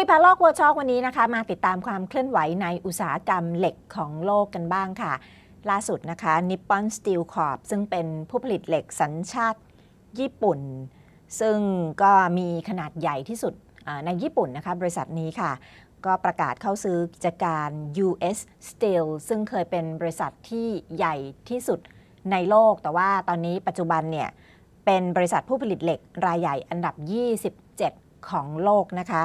คุยพาโลกวัวชอกวันนี้นะคะ มาติดตามความเคลื่อนไหวในอุตสาหกรรมเหล็กของโลกกันบ้างค่ะ ล่าสุดนะคะนิปปอนสตีลคอร์ปซึ่งเป็นผู้ผลิตเหล็กสัญชาติญี่ปุ่น ซึ่งก็มีขนาดใหญ่ที่สุดในญี่ปุ่นนะคะบริษัทนี้ค่ะ ก็ประกาศเข้าซื้อกิจการ US Steel ซึ่งเคยเป็นบริษัทที่ใหญ่ที่สุดในโลกแต่ว่าตอนนี้ปัจจุบันเนี่ยเป็นบริษัทผู้ผลิตเหล็กรายใหญ่อันดับ 27 ของโลกนะคะ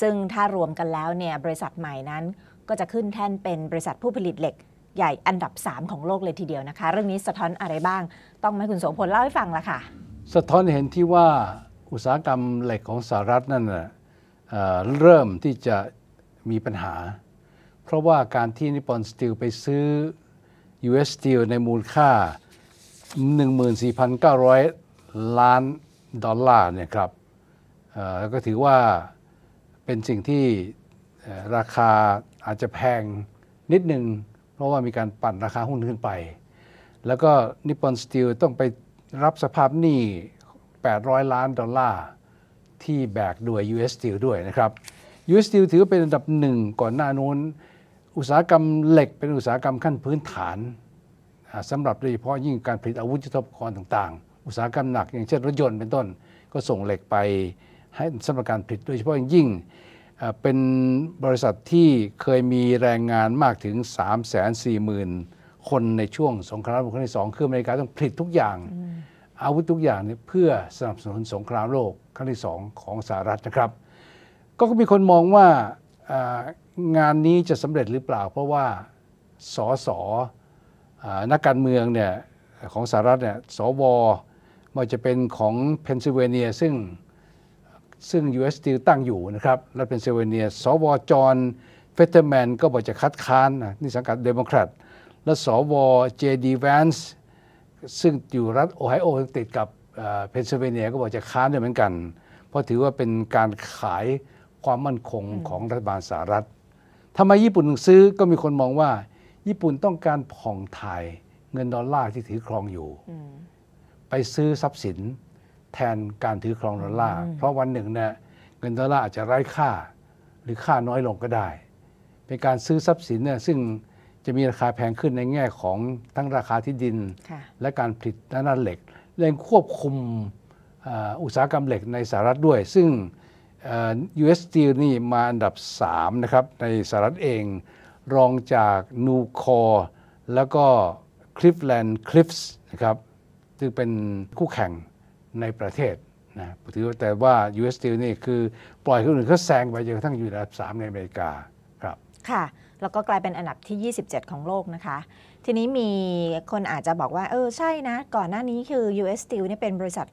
ซึ่งถ้ารวมกันแล้วเนี่ยบริษัทใหม่นั้นก็จะขึ้นแท่นเป็นบริษัทผู้ผลิตเหล็กใหญ่อันดับ 3 ของโลกเลยทีเดียวนะคะ เรื่องนี้สะท้อนอะไรบ้างต้องให้คุณโสมพลเล่าให้ฟังละค่ะสะท้อนเห็นที่ว่าอุตสาหกรรมเหล็กของสหรัฐนั่นนะเเริ่มที่จะมีปัญหา เพราะว่าการที่นิปปอนสตีลไปซื้อ US Steel ในมูลค่า 14,900 ล้านดอลลาร์เนี่ยครับแล้วก็ถือว่าเป็นสิ่งที่ราคาอาจจะแพงนิดหนึ่งเพราะว่ามีการปั่นราคาหุ้นขึ้นไป แล้วก็นิปปอนสตีลต้องไปรับสภาพหนี้800 ล้านดอลลาร์ที่แบกด้วย US Steel ด้วยนะครับ US Steel ถือเป็นอันดับหนึ่งก่อนหน้านู้นอุตสาหกรรมเหล็กเป็นอุตสาหกรรมขั้นพื้นฐาน สำหรับโดยเฉพาะยิ่งการผลิตอาวุธยุทโธปกรณ์ต่าง ๆ อุตสาหกรรมหนักอย่างเช่นรถยนต์เป็นต้นก็ส่งเหล็กไปให้สำหรับการผลิตโดยเฉพาะอย่างยิ่งเป็นบริษัทที่เคยมีแรงงานมากถึง 3 4 0 0 0 0 คนในช่วงสงครามโลกครั้งที่สองคืออเมริกาต้องผลิตทุกอย่างอาวุธทุกอย่างเนี่เพื่อสนับสนุนสงครามโลกครั้งที่สองของสหรัฐนะครับก็มีคนมองว่างานนี้จะสำเร็จหรือเปล่า เพราะว่าสอสอนักการเมืองเนี่ยของสหรัฐเนี่ยสวมันจะเป็นของเพนซิลเวเนียซึ่งซึ่ง US Steel ตั้งอยู่นะครับรัฐเป็นเซเวเนีย สวจอห์นเฟเตอร์แมนก็บอกจะคัดค้านนี่สังกัดเดโมแครต และสวเจดีแวนส์ซึ่งอยู่รัฐโอไฮโอติดกับเพนซิลเวเนียก็บอกจะค้านด้วยเหมือนกัน เพราะถือว่าเป็นการขายความมั่นคงของรัฐบาลสหรัฐ ทำไมญี่ปุ่นถึงซื้อก็มีคนมองว่าญี่ปุ่นต้องการผ่องถ่ายเงินดอลลาร์ที่ถือครองอยู่ ไปซื้อทรัพย์สินแทนการถือครองดอลลาร์ เพราะวันหนึ่งเนี่ยเงินดอลลาร์อาจจะไร้ค่าหรือค่าน้อยลงก็ได้ เป็นการซื้อทรัพย์สินเนี่ยซึ่งจะมีราคาแพงขึ้นในแง่ของทั้งราคาที่ดิน และการผลิตด้านเหล็กเรื่องควบคุมอุตสาหกรรมเหล็กในสหรัฐด้วย ซึ่ง US Steel นี่มาอันดับ3นะครับในสหรัฐเอง รองจากนูคอ r แล้วก็ Cleveland Cliffs นะครับซึ่งเป็นคู่แข่งในประเทศนะถือแต่ว่า US Steel นี่คือปล่อยคนอื่นเขาแซงไปจนกระทั่งอยู่อันดับ 3 ในอเมริกาครับ ค่ะ แล้วก็กลายเป็นอันดับที่ 27 ของโลกนะคะ ทีนี้มีคนอาจจะบอกว่า เออ ใช่นะ ก่อนหน้านี้คือ US Steel นี่เป็นบริษัท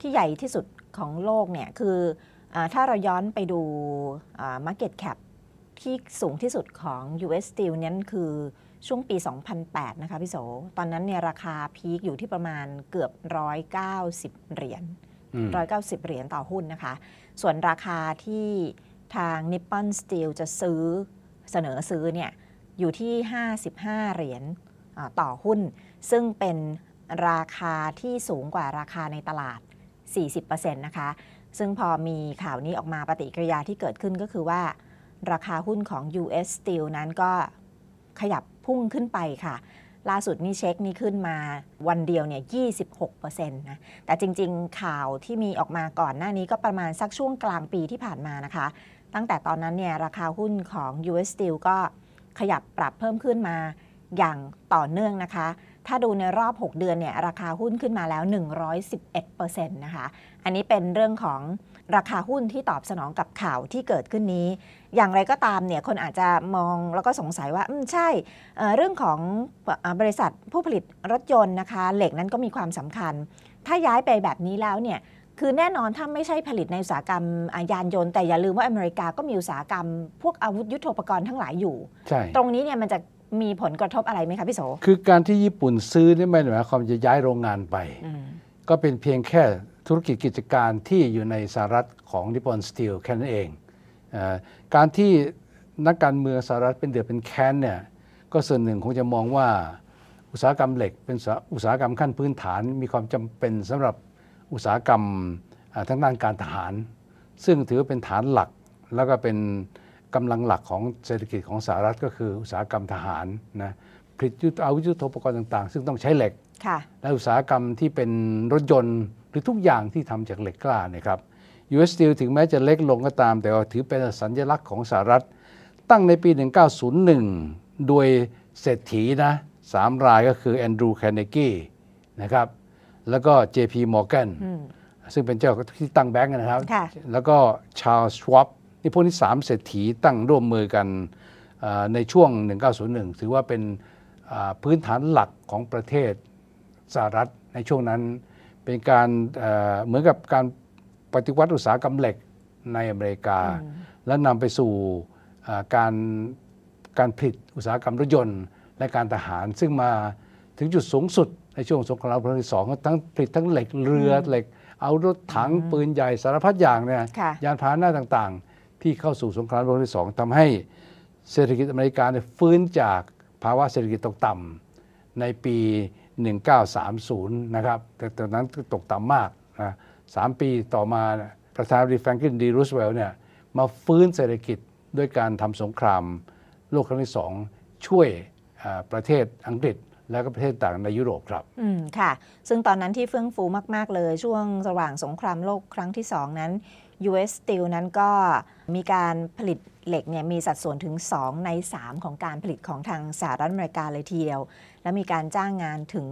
ที่ใหญ่ที่สุดของโลกเนี่ยคืออถ้าเราย้อนไปดู market cap ทีคสูงที่สุดของ US Steel นั้นคือช่วงปี 2008 นะคะ พี่โส ตอนนั้นเนี่ยราคาพีคอยู่ที่ประมาณเกือบ 190 เหรียญ 190 เหรียญต่อหุ้นนะคะ ส่วนราคาที่ทาง Nippon Steel จะซื้อเสนอซื้อเนี่ย อยู่ที่ 55 เหรียญต่อหุ้น ซึ่งเป็นราคาที่สูงกว่าราคาในตลาด 40%นะคะ ซึ่งพอมีข่าวนี้ออกมาปฏิกิริยาที่เกิดขึ้นก็คือว่าราคาหุ้นของ US Steel นั้นก็ขยับพุ่งขึ้นไปค่ะ ล่าสุดนี่เช็คนี่ขึ้นมาวันเดียวเนี่ย 26%นะ แต่จริง ๆ ข่าวที่มีออกมาก่อนหน้านี้ก็ประมาณสักช่วงกลางปีที่ผ่านมานะคะ ตั้งแต่ตอนนั้นเนี่ย ราคาหุ้นของ US Steel ก็ขยับปรับเพิ่มขึ้นมาอย่างต่อเนื่องนะคะ ถ้าดูในรอบ 6 เดือนเนี่ยราคาหุ้นขึ้นมาแล้ว 111%นะคะ อันนี้เป็นเรื่องของราคาหุ้นที่ตอบสนองกับข่าวที่เกิดขึ้นนี้ อย่างไรก็ตามเนี่ย คนอาจจะมองแล้วก็สงสัยว่าอืมใช่เเรื่องของบริษัทผู้ผลิตรถยนต์นะคะ เหล็กนั้นก็มีความสำคัญ ถ้าย้ายไปแบบนี้แล้วเนี่ย คือแน่นอนถ้าไม่ใช่ผลิตในอุตสาหกรรมยานยนต์ แต่อย่าลืมว่าอเมริกาก็มีอุตสาหกรรม พวกอาวุธยุโทโธปกรณ์ทั้งหลายอยู่ ตรงนี้เนี่ยมันจะมีผลกระทบอะไรไหมคะพี่โสคือการที่ญี่ปุ่นซื้อนี่ไม่ได้หมายความจะย้ายโรงงานไปก็เป็นเพียงแค่ธุรกิจกิจการที่อยู่ในสหรัฐของนิปอนสตีลแค่นั้นเองอการที่นักการเมืองสหรัฐเป็นเดือดเป็นแค้นเนี่ยก็ส่วนหนึ่งคงจะมองว่า อุตสาหกรรมเหล็กเป็นอุตสาหกรรมขั้นพื้นฐานมีความจำเป็นสำหรับอุตสาหกรรมทั้งด้านการทหารซึ่งถือเป็นฐานหลักแล้วก็เป็นกำลังหลักของเศรษฐกิจของสหรัฐก็คืออุตสาหกรรมทหารนะผลิตอาวุธยุทโธปกรณ์ต่างๆ ซึ่งต้องใช้เหล็กและอุตสาหกรรมที่เป็นรถยนต์รือทุกอย่างที่ทำจากเหล็กกล้านะครับ US Steel ถึงแม้จะเล็กลงก็ตาม แต่ก็ถือเป็นสัญลักษณ์ของสหรัฐ ตั้งในปี 1901 โดยเศรษฐีนะสามรายก็คือแอนดรูว์แคนเนกีนะครับ แล้วก็ JP Morgan ซึ่งเป็นเจ้าที่ตั้งแบงก์นะครับ แล้วก็ชาร์ลส์ชวอปนี่พวกนี้สามเศรษฐีตั้งร่วมมือกันในช่วง 1901 ถือว่าเป็นพื้นฐานหลักของประเทศสหรัฐในช่วงนั้นเป็นการเหมือนกับการปฏิวัติอุตสาหกรรมเหล็กในอเมริกา และนำไปสู่การการผลิตอุตสาหกรรมรถยนต์และการทหารซึ่งมาถึงจุดสูงสุดในช่วงสงครามโลกครั้งที่สองทั้งผลิตทั้งเหล็กเรือเหล็กเอารถถังปืนใหญ่สารพัดอย่างเนี่ยยานพาหนะต่างๆ ที่เข้าสู่สงครามโลกครั้งที่สองทำให้เศรษฐกิจอเมริกาฟื้นจากภาวะเศรษฐกิจตกต่ำในปี1930 นะครับแต่ตอนนั้นตกต่ำมากนะสามปีต่อมาประธานาธิบดีแฟรงคลินดีรูสเวลล์เนี่ยมาฟื้นเศรษฐกิจด้วยการทำสงคราม โลกครั้งที่สองช่วยประเทศอังกฤษแล้วก็ประเทศต่างในยุโรปครับ อืมค่ะ ซึ่งตอนนั้นที่เฟื่องฟูมาก ๆ เลยช่วงระหว่างสงครามโลกครั้งที่สองนั้น US Steel นั้นก็มีการผลิตเหล็กเนี่ยมีสัดส่วนถึง 2 ใน 3 ของการผลิตของทางสหรัฐอเมริกาเลยทีเดียวและมีการจ้างงานถึง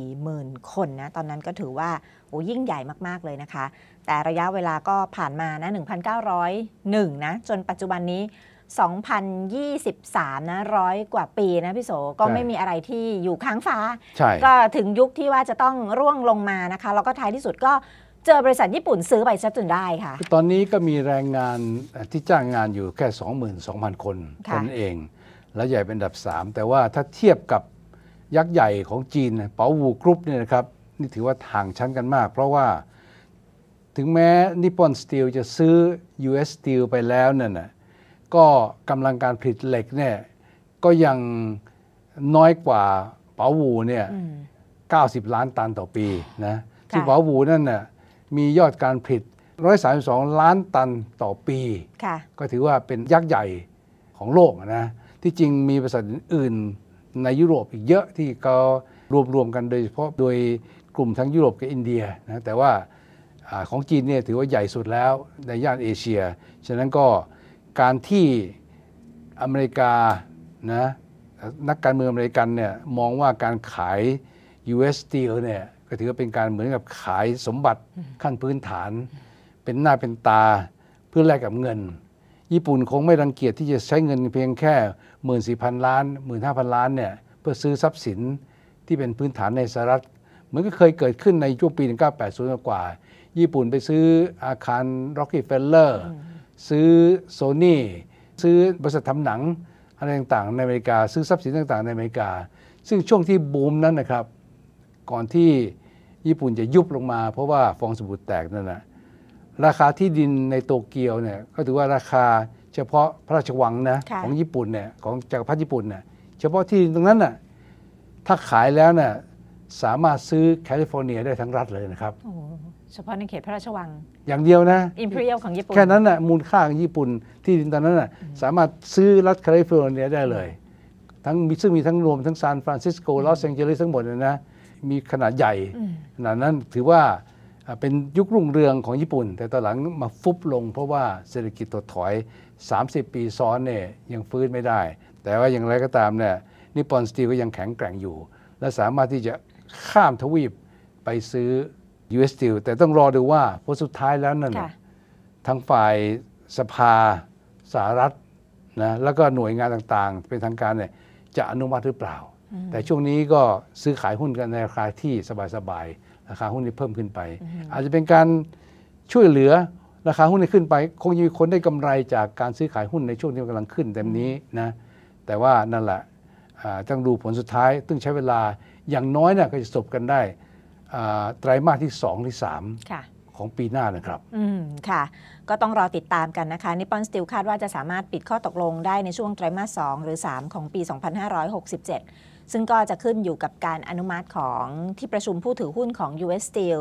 340,000 คนนะตอนนั้นก็ถือว่าโอ้ยิ่งใหญ่มากๆเลยนะคะ แต่ระยะเวลาก็ผ่านมานะ 1,901 นะ จนปัจจุบันนี้ 2023 นะร้อยกว่าปีนะพี่โส ก็ไม่มีอะไรที่อยู่ค้างฟ้าก็ถึงยุคที่ว่าจะต้องร่วงลงมานะคะ แล้วก็ท้ายที่สุดก็เจอบริษัทญี่ปุ่นซื้อไปซะจนได้ค่ะตอนนี้ก็มีแรงงานที่จ้างงานอยู่แค่22,000คนคนเองและใหญ่เป็นอันดับ 3 แต่ว่าถ้าเทียบกับยักษ์ใหญ่ของจีน เปาวูกรุ๊ปเนี่ยนะครับนี่ถือว่าห่างชั้นกันมาก เพราะว่าถึงแม้นิปปอนสตีลจะซื้อ US Steel ไปแล้วเนี่ยนะก็กำลังการผลิตเหล็กเนี่ยก็ยังน้อยกว่าเปาวูเนี่ย90 ล้านตันต่อปีนะที่เปาวูนั่นน่ะมียอดการผลิต132 ล้านตันต่อปี ก็ถือว่าเป็นยักษ์ใหญ่ของโลกนะที่จริงมีบริษัทอื่นในยุโรปอีกเยอะที่เขารวมกันโดยเฉพาะโดยกลุ่มทั้งยุโรปกับอินเดียนะแต่ว่าของจีนเนี่ยถือว่าใหญ่สุดแล้วในย่านเอเชีย ฉะนั้นก็การที่อเมริกานะนักการเมืองอเมริกันเนี่ยมองว่าการขาย US Steel เนี่ยก็ถือว่าเป็นการเหมือนกับขายสมบัติขั้นพื้นฐาน เป็นหน้าเป็นตาเพื่อแลกกับเงินญี่ปุ่นคงไม่รังเกียจที่จะใช้เงินเพียงแค่หมื่นสี่พันล้านหมื่นห้าพันล้านเนี่ยเพื่อซื้อทรัพย์สินที่เป็นพื้นฐานในสหรัฐเหมือนก็เคยเกิดขึ้นในช่วงปี 1980 กว่า ญี่ปุ่นไปซื้ออาคาร r o c k ฟ f เลอร์ซื้อโซนี่ซื้อบริษัททำหนัง อะไรต่าง ๆ ในอเมริกา ซื้อทรัพย์สินต่างๆ ในอเมริกา ซึ่งช่วงที่บูมนั้นนะครับก่อนที่ญี่ปุ่นจะยุบลงมา เพราะว่าฟองสบู่แตกนั่นนะราคาที่ดินในโตเกียวเนี่ยก็ถือว่าราคาเฉพาะพระราชวังนะของญี่ปุ่นเนี่ยของจักรพรรดิญี่ปุ่นเนี่ยเฉพาะที่ดินตรงนั้นน่ะถ้าขายแล้วน่ะสามารถซื้อแคลิฟอร์เนียได้ทั้งรัฐเลยนะครับเฉพาะในเขตพระราชวัง อย่างเดียวนะอิมพีเรียลของญี่ปุ่นแค่นั้นน่ะมูลค่าของญี่ปุ่นที่ดินตอนนั้นน่ะสามารถซื้อรัฐแคลิฟอร์เนียได้เลย ทั้งมีซึ่งมีทั้งรวมทั้งซานฟรานซิสโกลอสแองเจลิสทั้งหมดเลยนะมีขนาดใหญ่ขนาดนั้นถือว่าเป็นยุครุ่งเรืองของญี่ปุ่น แต่ตอนหลังมาฟุบลงเพราะว่าเศรษฐกิจถดถอย 30 ปีซ้อนเนี่ยยังฟื้นไม่ได้ แต่ว่าอย่างไรก็ตามเนี่ยนิปปอนสตีลก็ยังแข็งแกร่งอยู่ และสามารถที่จะข้ามทวีปไปซื้อ US Steel แต่ต้องรอดูว่าพอสุดท้ายแล้วนั่นทางฝ่ายสภาสหรัฐนะแล้วก็หน่วยงานต่างๆ เป็นทางการเนี่ยจะอนุมัติหรือเปล่า แต่ช่วงนี้ก็ซื้อขายหุ้นกันในราคาที่สบายๆราคาหุ้นที่เพิ่มขึ้นไป อาจจะเป็นการช่วยเหลือ ราคาหุ้นที่ขึ้นไป คงมีคนได้กำไรจากการซื้อขายหุ้นในช่วงที่กำกำลังขึ้นเต็มนี้นะแต่ว่านั่นแหละต้องดูผลสุดท้ายต้องใช้เวลาอย่างน้อยนะ่ะก็จะจบกันได้ไตรามาสที่2ที่3ของปีหน้านะครับอืมค่ะ ก็ต้องรอติดตามกันนะคะนิปปอนสติลคาดว่าจะสามารถปิดข้อตกลงได้ในช่วงไตรามาส2หรือ 3 ของปี 2567ซึ่งก็จะขึ้นอยู่กับการอนุมัติของที่ประชุมผู้ถือหุ้นของ US Steel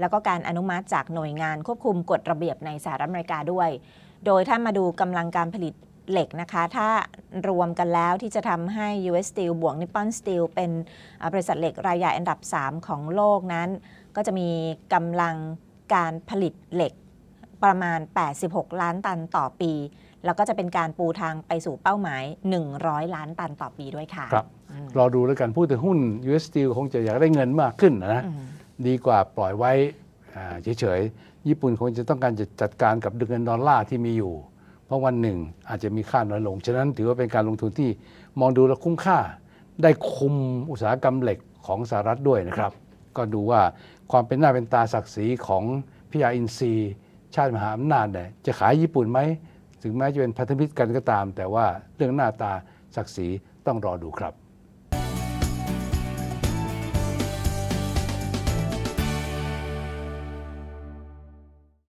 แล้วก็การอนุมัติจากหน่วยงานควบคุมกฎระเบียบในสหรัฐอเมริกาด้วย โดยถ้ามาดูกำลังการผลิตเหล็กนะคะ ถ้ารวมกันแล้วที่จะทำให้ US Steel บวก Nippon Steel เป็นบริษัทเหล็กรายใหญ่อันดับ 3 ของโลกนั้น ก็จะมีกำลังการผลิตเหล็กประมาณ 86 ล้านตันต่อปี แล้วก็จะเป็นการปูทางไปสู่เป้าหมาย 100 ล้านตันต่อปีด้วยค่ะ ครับ รอดูแล้วกันพูดถึงหุ้น US Steel คงจะอยากได้เงินมากขึ้นนะ ดีกว่าปล่อยไว้เฉยๆ ญี่ปุ่นคงจะต้องการจะจัดการกับดึงเงินดอลลาร์ที่มีอยู่ เพราะวันหนึ่งอาจจะมีค่าน้อยลง ฉะนั้นถือว่าเป็นการลงทุนที่มองดูแล้วคุ้มค่า ได้คุมอุตสาหกรรมเหล็กของสหรัฐด้วยนะครับ ก็ดูว่าความเป็นหน้าเป็นตาศักดิ์ศรีของพิยาอินซีชาติมหาอำนาจเนี่ยจะขายญี่ปุ่นไหม ถึงแม้จะเป็นพันธมิตรกันก็ตาม แต่ว่าเรื่องหน้าตาศักดิ์ศรีต้องรอดูครับ